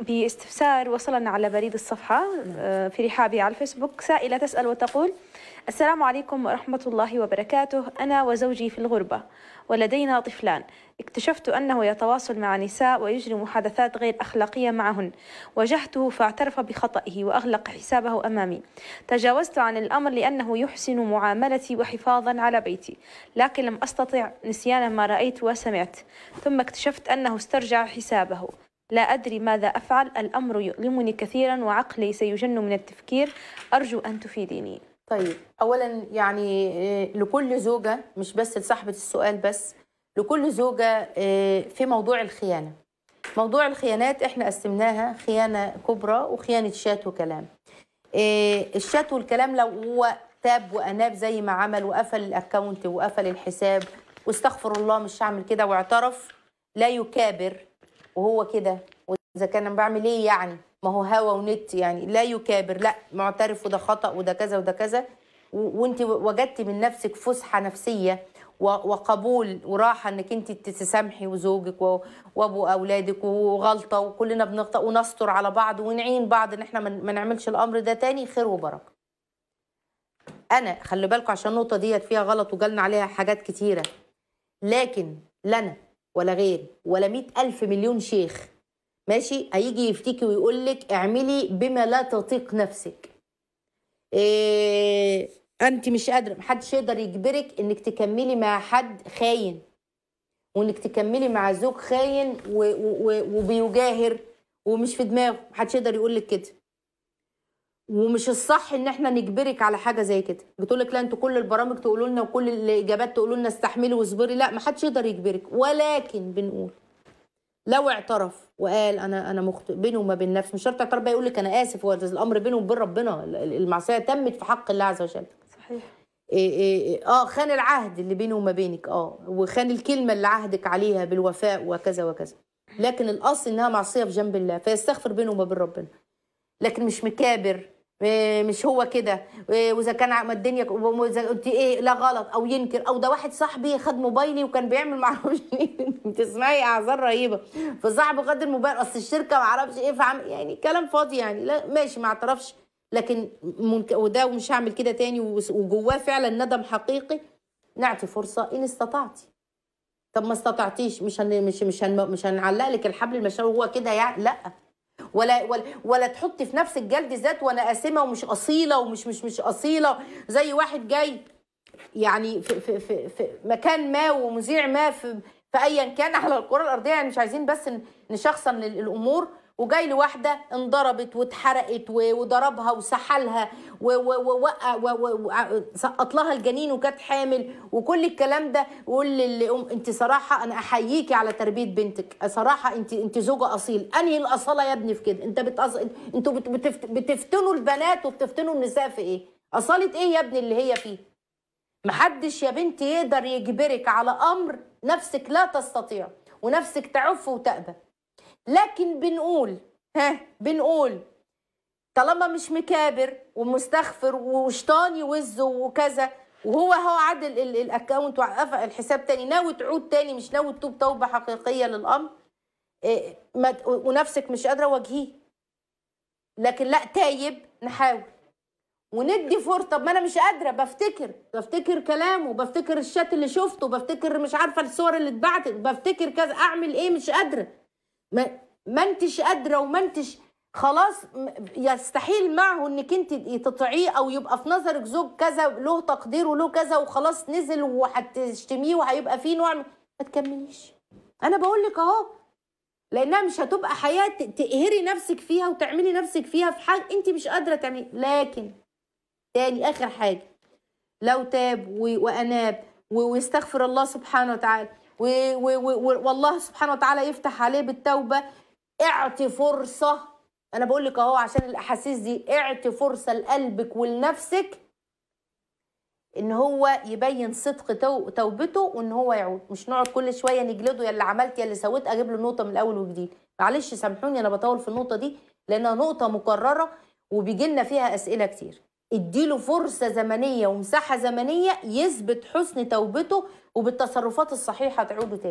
باستفسار وصلنا على بريد الصفحة آه، في رحابي على الفيسبوك سائلة تسأل وتقول السلام عليكم ورحمة الله وبركاته أنا وزوجي في الغربة ولدينا طفلان اكتشفت أنه يتواصل مع نساء ويجري محادثات غير أخلاقية معهن واجهته فاعترف بخطئه وأغلق حسابه أمامي تجاوزت عن الأمر لأنه يحسن معاملتي وحفاظا على بيتي لكن لم أستطع نسيان ما رأيت وسمعت ثم اكتشفت أنه استرجع حسابه لا أدري ماذا أفعل الأمر يؤلمني كثيرا وعقلي سيجن من التفكير أرجو أن تفيديني طيب أولا يعني آه، لكل زوجة مش بس لصاحبة السؤال بس لكل زوجة آه، في موضوع الخيانة موضوع الخيانات احنا قسمناها خيانة كبرى وخيانة شات وكلام آه، الشات والكلام لو هو تاب وأناب زي ما عمل وقفل الأكونت وقفل الحساب واستغفر الله مش هعمل كده واعترف لا يكابر وهو كده واذا كان انا بعمل ايه يعني ما هو هوا ونت يعني لا يكابر لا معترف وده خطا وده كذا وده كذا وانت وجدتي من نفسك فسحه نفسيه وقبول وراحه انك انت تسامحي وزوجك وابو اولادك وغلطه وكلنا بنغلط ونستر على بعض ونعين بعض ان احنا ما نعملش الامر ده تاني خير وبركه. انا خلي بالكم عشان النقطه ديت فيها غلط وجالنا عليها حاجات كتيره لكن لنا ولا غير ولا مئة ألف مليون شيخ ماشي هيجي يفتيكي ويقول لك اعملي بما لا تطيق نفسك إيه انت مش قادره محدش يقدر يجبرك انك تكملي مع حد خاين وانك تكملي مع زوج خاين وبيجاهر ومش في دماغه محدش يقدر يقول لك كده ومش الصح ان احنا نجبرك على حاجه زي كده بتقول لك لا انتوا كل البرامج تقولوا لنا وكل الاجابات تقولوا لنا استحملي واصبري لا ما حدش يقدر يجبرك ولكن بنقول لو اعترف وقال انا انا مخطئ بينه وما بين نفسه مش شرط اعترف بقى يقول لك انا اسف هو الامر بينه وبين ربنا المعصيه تمت في حق الله عز وجل صحيح إيه إيه, إيه. اه خان العهد اللي بينه وما بينك اه وخان الكلمه اللي عهدك عليها بالوفاء وكذا وكذا لكن الاصل انها معصيه في جنب الله فيستغفر بينه وما بين ربنا لكن مش مكابر آه، مش هو كده آه، واذا كان ما الدنيا واذا قلت ايه لا غلط او ينكر او ده واحد صاحبي خد موبايلي وكان بيعمل معرفش ايه بتسمعي اعذار رهيبه فصاحبه خد الموبايل اصل الشركه معرفش ايه فعم يعني كلام فاضي يعني لا ماشي ما اعترفش لكن منك وده ومش هعمل كده تاني وجواه فعلا ندم حقيقي نعطي فرصه ان استطعتي طب ما استطعتيش مش هن مش مش هن مش هنعلق لك الحبل المشاوي هو كده يعني لا ولا ولا, ولا تحطي في نفسك جلد ذات وانا قاسمه ومش اصيله ومش مش مش اصيله زي واحد جاي يعني في في في, في مكان ما ومذيع ما في ايا كان على الكره الارضيه يعني مش عايزين بس نشخصن الامور وجاي لواحدة واحده انضربت واتحرقت وضربها وسحلها وسقط لها الجنين وكانت حامل وكل الكلام ده وقول للام انت صراحه انا احييكي على تربيه بنتك صراحه انت انت زوجه اصيل انهي الاصاله يا ابني في كده انت بتأص... انتوا بتفت... بتفتنوا البنات وبتفتنوا النساء في ايه اصاله ايه يا ابني اللي هي فيه محدش يا بنتي يقدر يجبرك على امر نفسك لا تستطيع ونفسك تعف وتأبى لكن بنقول ها بنقول طالما مش مكابر ومستغفر وشطاني وز وكذا وهو هو عدل الاكونت وقف الحساب تاني ناوي تعود تاني مش ناوي تتوب توبه حقيقيه للامر إيه ونفسك مش قادره واجهيه لكن لا تايب نحاول وندي فرصه طب ما انا مش قادره بفتكر بفتكر كلامه بفتكر الشات اللي شفته بفتكر مش عارفه الصور اللي اتبعتت بفتكر كذا اعمل ايه مش قادره ما انتش قادره وما انتش خلاص يستحيل معه انك انت تطيعيه او يبقى في نظرك زوج كذا له تقدير وله كذا وخلاص نزل وهتشتميه وهيبقى فيه نوع ما تكمليش انا بقول لك اهو لانها مش هتبقى حياه تقهري نفسك فيها وتعملي نفسك فيها في حاجه انت مش قادره تعملي لكن تاني اخر حاجه لو تاب واناب ويستغفر الله سبحانه وتعالى والله سبحانه وتعالى يفتح عليه بالتوبه اعطي فرصه انا بقول لك اهو عشان الاحاسيس دي اعطي فرصه لقلبك ولنفسك ان هو يبين صدق توبته وان هو يعود مش نقعد كل شويه نجلده يا اللي عملت يا اللي سويت اجيب له نقطة من الاول وجديد معلش سامحوني انا بطول في النقطه دي لانها نقطه مكرره وبيجي لنا فيها اسئله كتير اديله فرصه زمنيه ومساحه زمنيه يثبت حسن توبته وبالتصرفات الصحيحه تعوده تاني